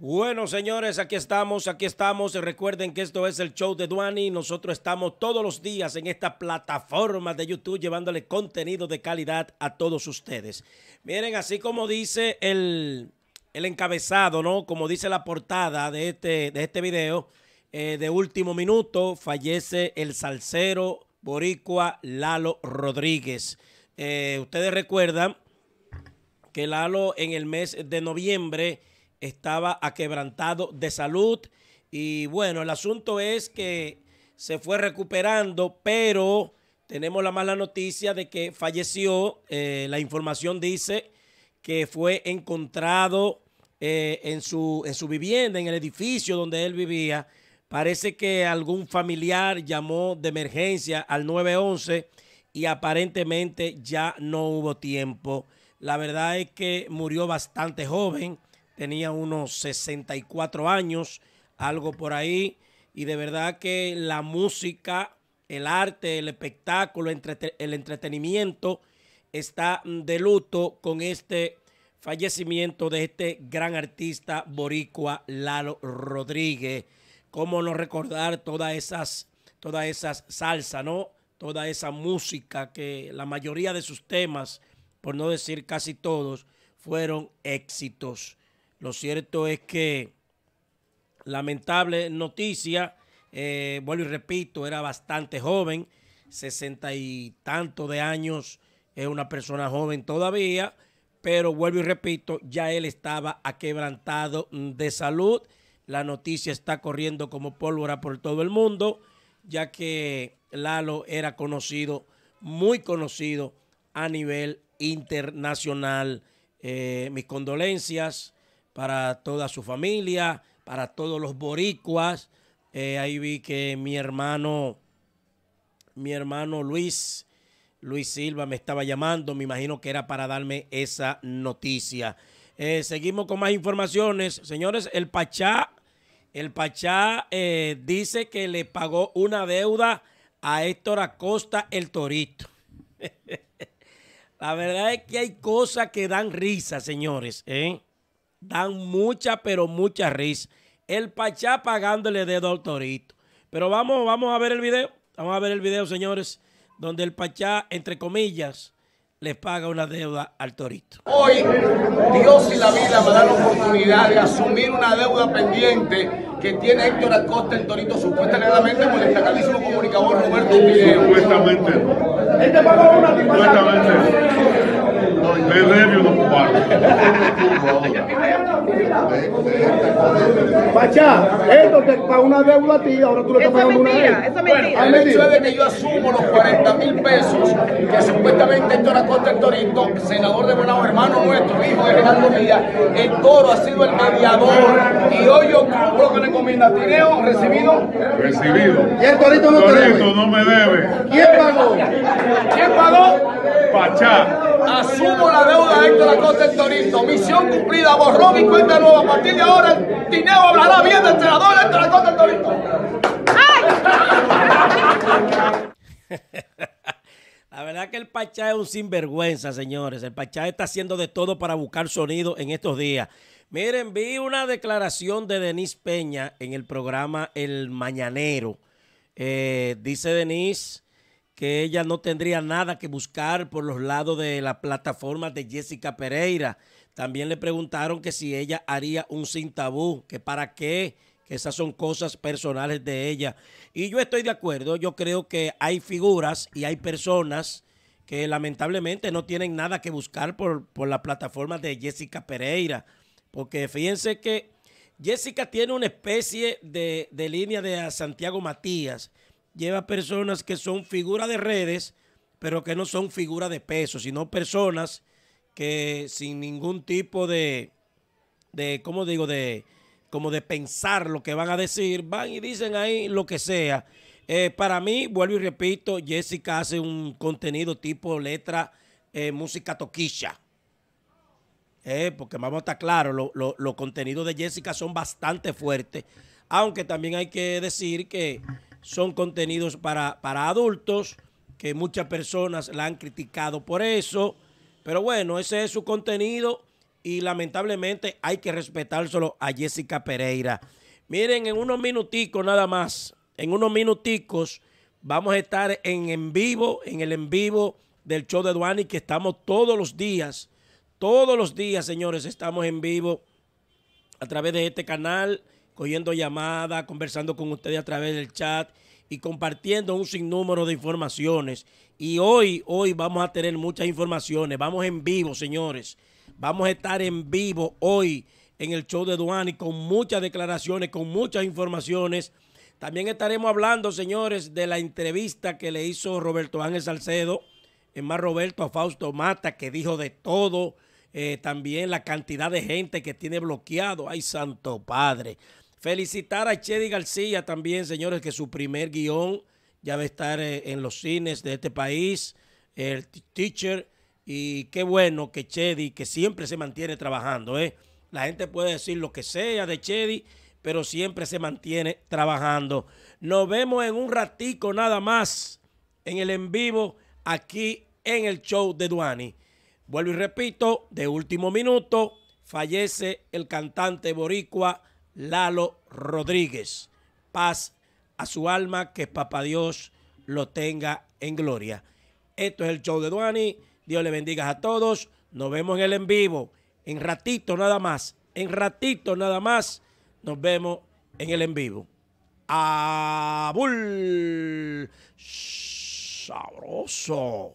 Bueno, señores, aquí estamos, aquí estamos. Recuerden que esto es el show de Duani. Nosotros estamos todos los días en esta plataforma de YouTube llevándole contenido de calidad a todos ustedes. Miren, así como dice el, encabezado, ¿no? Como dice la portada de este, este video, eh, de último minuto, fallece el salsero boricua Lalo Rodríguez. Eh, ustedes recuerdan que Lalo en el mes de noviembre estaba aquebrantado de salud. Y bueno, el asunto es que se fue recuperando, pero tenemos la mala noticia de que falleció. Eh, la información dice que fue encontrado eh, en, su, en su vivienda, en el edificio donde él vivía. Parece que algún familiar llamó de emergencia al 911 y aparentemente ya no hubo tiempo. La verdad es que murió bastante joven tenía unos 64 años, algo por ahí, y de verdad que la música, el arte, el espectáculo, el entretenimiento está de luto con este fallecimiento de este gran artista boricua Lalo Rodríguez. ¿Cómo no recordar todas esas, todas esas salsa, no? Toda esa música que la mayoría de sus temas, por no decir casi todos, fueron éxitos. Lo cierto es que lamentable noticia, eh, vuelvo y repito, era bastante joven, sesenta y tanto de años, es una persona joven todavía, pero vuelvo y repito, ya él estaba aquebrantado de salud. La noticia está corriendo como pólvora por todo el mundo, ya que Lalo era conocido, muy conocido a nivel internacional. Eh, mis condolencias para toda su familia, para todos los boricuas. Eh, ahí vi que mi hermano, mi hermano Luis, Luis Silva me estaba llamando, me imagino que era para darme esa noticia. Eh, seguimos con más informaciones. Señores, el Pachá, el Pachá eh, dice que le pagó una deuda a Héctor Acosta el Torito. La verdad es que hay cosas que dan risa, señores. ¿eh? dan mucha, pero mucha risa. El Pachá pagándole al Torito Pero vamos, vamos a ver el video. Vamos a ver el video, señores, donde el Pachá, entre comillas, les paga una deuda al torito. Hoy Dios y la vida me dan la oportunidad de asumir una deuda pendiente que tiene Héctor Acosta el torito supuestamente con comunicador Roberto Supuestamente. Este supuestamente. Pachá, esto te paga una deuda a ti, ahora tú le estás pagando una deuda. Eso mentira. que yo asumo los 40 mil pesos que supuestamente esto era contra el Torito, senador de lado hermano nuestro, hijo de Gerardo Díaz, el toro ha sido el mediador y hoy yo cumplo que le comienda Tineo, recibido. Recibido. Y el Torito no te debe. Torito no me debe. ¿Quién pagó? ¿Quién pagó? Pachá. Asumo la deuda de Héctor Acosta el Torito. Misión cumplida, borrón y cuenta nueva. A partir de ahora el Tineo hablará bien del entrenador Héctor Acosta el Torito. La verdad que el Pachá es un sinvergüenza, señores. El Pachá está haciendo de todo para buscar sonido en estos días. Miren, vi una declaración de Denise Peña en el programa El Mañanero. Eh, dice Denise que ella no tendría nada que buscar por los lados de la plataforma de Jessica Pereira. También le preguntaron que si ella haría un sin tabú, que para qué, que esas son cosas personales de ella. Y yo estoy de acuerdo, yo creo que hay figuras y hay personas que lamentablemente no tienen nada que buscar por, la plataforma de Jessica Pereira. Porque fíjense que Jessica tiene una especie de, de línea de Santiago Matías lleva personas que son figuras de redes, pero que no son figuras de peso, sino personas que sin ningún tipo de, de ¿cómo digo?, de como de pensar lo que van a decir, van y dicen ahí lo que sea. Eh, para mí, vuelvo y repito, Jessica hace un contenido tipo letra, eh, música toquilla. Eh, porque vamos a estar claros, lo, los contenidos de Jessica son bastante fuertes. Aunque también hay que decir que son contenidos para, adultos, que muchas personas la han criticado por eso. Pero bueno, ese es su contenido y lamentablemente hay que respetárselo a Jessica Pereira. Miren, en unos minuticos nada más, en unos minuticos vamos a estar en en vivo, en el en vivo del show de Duani que estamos todos los días, todos los días, señores, estamos en vivo a través de este canal cogiendo llamadas, conversando con ustedes a través del chat y compartiendo un sinnúmero de informaciones. Y hoy, hoy vamos a tener muchas informaciones. Vamos en vivo, señores. Vamos a estar en vivo hoy en el show de Duani con muchas declaraciones, con muchas informaciones. También estaremos hablando, señores, de la entrevista que le hizo Roberto Ángel Salcedo, en más Roberto a Fausto Mata, que dijo de todo. Eh, también la cantidad de gente que tiene bloqueado. ¡Ay, santo padre! Felicitar a Chedi García también, señores, que su primer guión ya va a estar eh, en los cines de este país, el teacher. Y qué bueno que Chedi, que siempre se mantiene trabajando, ¿eh? La gente puede decir lo que sea de Chedi, pero siempre se mantiene trabajando. Nos vemos en un ratico nada más en el en vivo aquí en el show de Duani. Vuelvo y repito, de último minuto, fallece el cantante boricua Lalo Rodríguez. Paz a su alma, que papá Dios lo tenga en gloria. Esto es el show de Duani. Dios le bendiga a todos. Nos vemos en el en vivo. En ratito nada más. En ratito nada más. Nos vemos en el en vivo. Abul. Sabroso.